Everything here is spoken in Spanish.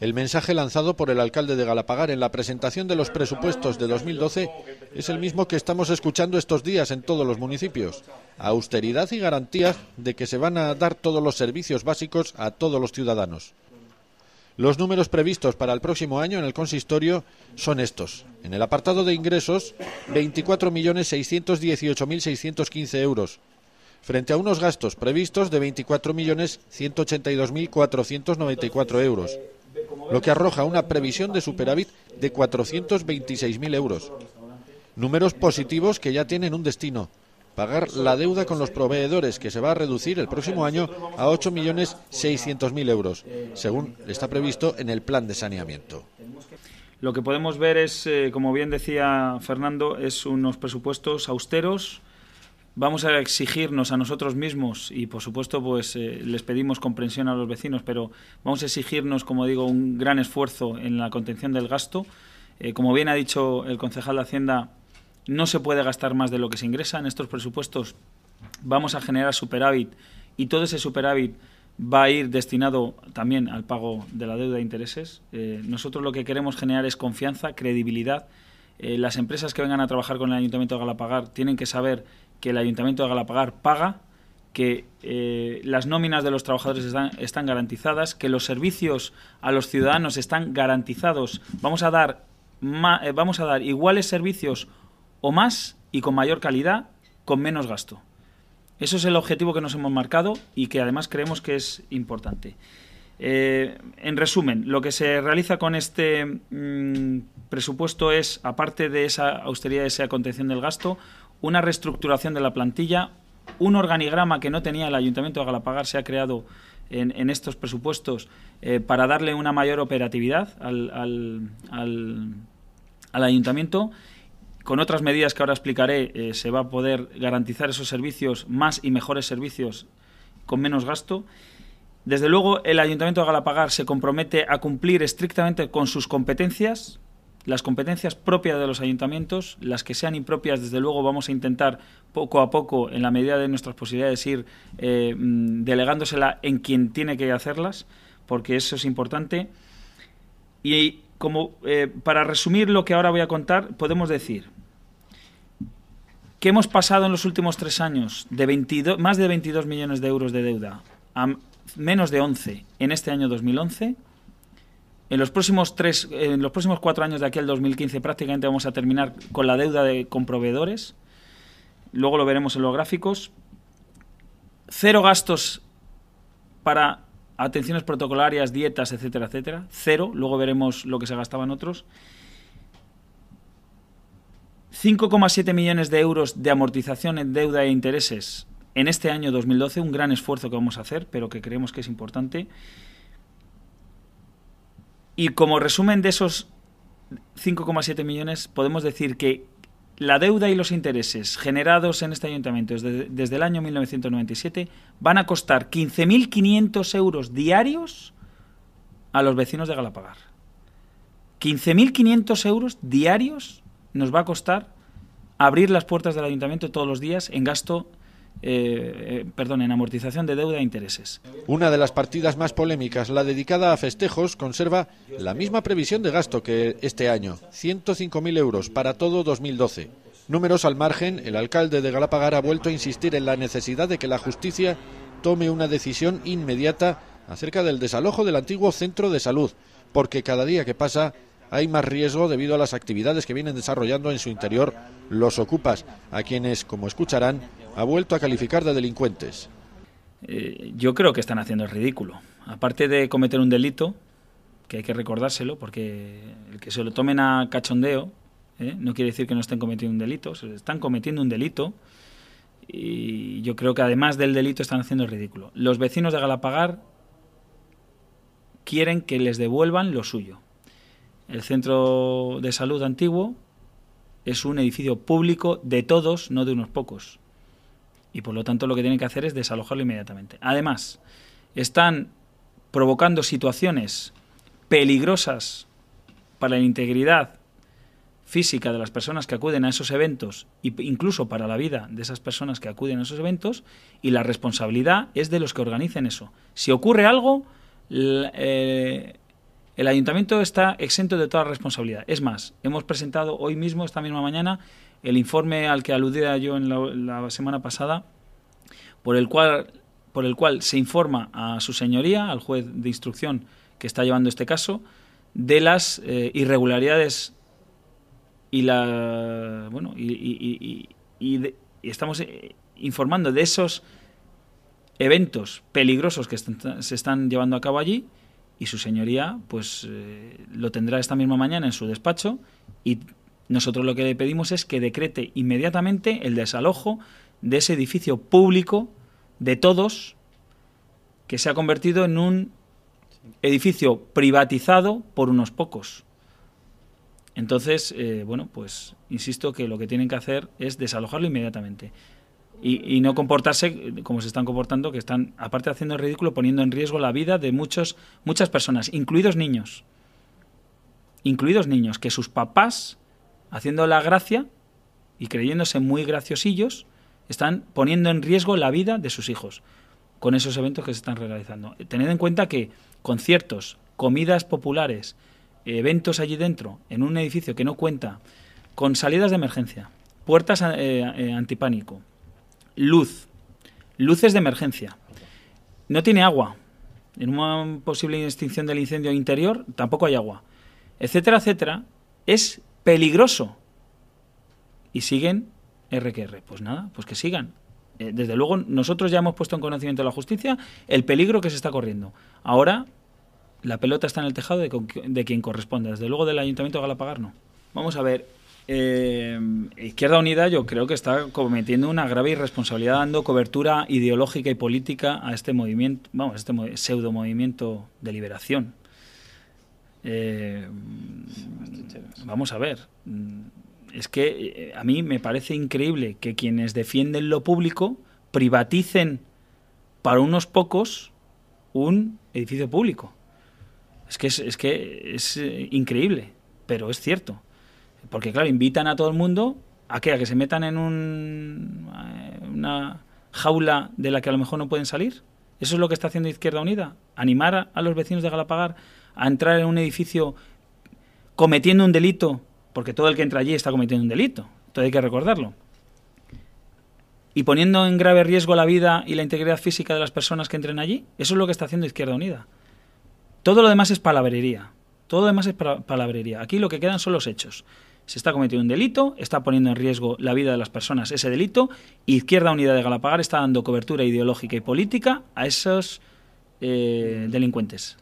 El mensaje lanzado por el alcalde de Galapagar en la presentación de los presupuestos de 2012 es el mismo que estamos escuchando estos días en todos los municipios. Austeridad y garantía de que se van a dar todos los servicios básicos a todos los ciudadanos. Los números previstos para el próximo año en el consistorio son estos. En el apartado de ingresos, 24.618.615 euros, frente a unos gastos previstos de 24.182.494 euros lo que arroja una previsión de superávit de 426.000 euros. Números positivos que ya tienen un destino, pagar la deuda con los proveedores, que se va a reducir el próximo año a 8.600.000 euros, según está previsto en el plan de saneamiento. Lo que podemos ver es, eh, como bien decía Fernando, es unos presupuestos austeros, vamos a exigirnos a nosotros mismos y por supuesto pues eh, les pedimos comprensión a los vecinos, pero vamos a exigirnos, como digo, un gran esfuerzo en la contención del gasto. Eh, como bien ha dicho el concejal de Hacienda, no se puede gastar más de lo que se ingresa en estos presupuestos. Vamos a generar superávit y todo ese superávit va a ir destinado también al pago de la deuda de intereses. Eh, nosotros lo que queremos generar es confianza, credibilidad. las empresas que vengan a trabajar con el Ayuntamiento de Galapagar tienen que saber que el Ayuntamiento de Galapagar paga, que eh, las nóminas de los trabajadores están, garantizadas, que los servicios a los ciudadanos están garantizados. Vamos a dar, eh, vamos a dar iguales servicios o más y con mayor calidad, con menos gasto. Eso es el objetivo que nos hemos marcado y que además creemos que es importante. Eh, en resumen, lo que se realiza con este mm, presupuesto es, aparte de esa austeridad, de esa contención del gasto, una reestructuración de la plantilla, un organigrama que no tenía el Ayuntamiento de Galapagar se ha creado en, estos presupuestos eh, para darle una mayor operatividad al, al, al, Ayuntamiento. Con otras medidas que ahora explicaré, eh, se va a poder garantizar esos servicios, más y mejores servicios, con menos gasto. Desde luego, el Ayuntamiento de Galapagar se compromete a cumplir estrictamente con sus competencias, las competencias propias de los ayuntamientos, las que sean impropias, desde luego vamos a intentar poco a poco, en la medida de nuestras posibilidades, ir eh, mm, delegándosela en quien tiene que hacerlas, porque eso es importante. Y como eh, para resumir lo que ahora voy a contar, podemos decir que hemos pasado en los últimos tres años de 22, más de 22 millones de euros de deuda a menos de 11 en este año 2011 en los próximos tres, en los próximos cuatro años de aquí al 2015 prácticamente vamos a terminar con la deuda de, con proveedores. Luego lo veremos en los gráficos. Cero gastos para atenciones protocolarias, dietas, etcétera, etcétera. Cero. Luego veremos lo que se gastaban otros. 5,7 millones de euros de amortización en deuda e intereses en este año 2012, un gran esfuerzo que vamos a hacer, pero que creemos que es importante. Y como resumen de esos 5,7 millones, podemos decir que la deuda y los intereses generados en este ayuntamiento desde, el año 1997 van a costar 15.500 euros diarios a los vecinos de Galapagar. 15.500 euros diarios nos va a costar abrir las puertas del ayuntamiento todos los días en gasto eh, eh, perdón, en amortización de deuda e intereses. Una de las partidas más polémicas, la dedicada a festejos, conserva la misma previsión de gasto que este año, 105.000 euros para todo 2012. Números al margen, el alcalde de Galapagar ha vuelto a insistir en la necesidad de que la justicia tome una decisión inmediata acerca del desalojo del antiguo centro de salud, porque cada día que pasa hay más riesgo debido a las actividades que vienen desarrollando en su interior los ocupas, a quienes, como escucharán, ha vuelto a calificar de delincuentes. Eh, yo creo que están haciendo el ridículo. Aparte de cometer un delito, que hay que recordárselo, porque el que se lo tomen a cachondeo ¿eh? no quiere decir que no estén cometiendo un delito, se están cometiendo un delito y yo creo que además del delito están haciendo el ridículo. Los vecinos de Galapagar quieren que les devuelvan lo suyo. El centro de salud antiguo es un edificio público de todos, no de unos pocos y por lo tanto lo que tienen que hacer es desalojarlo inmediatamente. Además, están provocando situaciones peligrosas para la integridad física de las personas que acuden a esos eventos e incluso para la vida de esas personas que acuden a esos eventos y la responsabilidad es de los que organicen eso. Si ocurre algo, eh, el ayuntamiento está exento de toda responsabilidad. Es más, hemos presentado hoy mismo, esta misma mañana, el informe al que aludía yo en la, semana pasada, por el cual por el cual se informa a su señoría, al juez de instrucción que está llevando este caso, de las eh, irregularidades y la y, estamos eh, informando de esos eventos peligrosos que se están llevando a cabo allí y su señoría pues eh, lo tendrá esta misma mañana en su despacho y nosotros lo que le pedimos es que decrete inmediatamente el desalojo de ese edificio público de todos que se ha convertido en un edificio privatizado por unos pocos. Entonces, eh, bueno, pues insisto que lo que tienen que hacer es desalojarlo inmediatamente. Y, no comportarse como se están comportando, que están, aparte haciendo el ridículo, poniendo en riesgo la vida de muchos, muchas personas, incluidos niños. Incluidos niños, que sus papás, haciendo la gracia y creyéndose muy graciosillos, están poniendo en riesgo la vida de sus hijos con esos eventos que se están realizando. Tened en cuenta que conciertos, comidas populares, eventos allí dentro, en un edificio que no cuenta, con salidas de emergencia, puertas eh, eh, antipánico, luz, luces de emergencia. No tiene agua. En una posible extinción del incendio interior tampoco hay agua. Etcétera, etcétera. Es peligroso. Y siguen RQR. Pues nada, pues que sigan. Eh, desde luego, nosotros ya hemos puesto en conocimiento a la justicia el peligro que se está corriendo. Ahora, la pelota está en el tejado de, quien corresponde. Desde luego, del Ayuntamiento de Galapagar no. Vamos a ver, eh, Izquierda Unida yo creo que está cometiendo una grave irresponsabilidad dando cobertura ideológica y política a este movimiento, vamos, este pseudo movimiento de liberación. Eh, vamos a ver, es que eh, a mí me parece increíble que quienes defienden lo público privaticen para unos pocos un edificio público. Es que es que es increíble, pero es cierto. Porque, claro, invitan a todo el mundo a que, a que se metan en un, eh, una jaula de la que a lo mejor no pueden salir. Eso es lo que está haciendo Izquierda Unida. Animar a, los vecinos de Galapagar a entrar en un edificio cometiendo un delito, porque todo el que entra allí está cometiendo un delito. Todo hay que recordarlo y poniendo en grave riesgo la vida y la integridad física de las personas que entren allí. Eso es lo que está haciendo Izquierda Unida. Todo lo demás es palabrería. Todo demás es palabrería. Aquí lo que quedan son los hechos. Se está cometiendo un delito, está poniendo en riesgo la vida de las personas ese delito, y Izquierda Unida de Galapagar está dando cobertura ideológica y política a esos eh, delincuentes.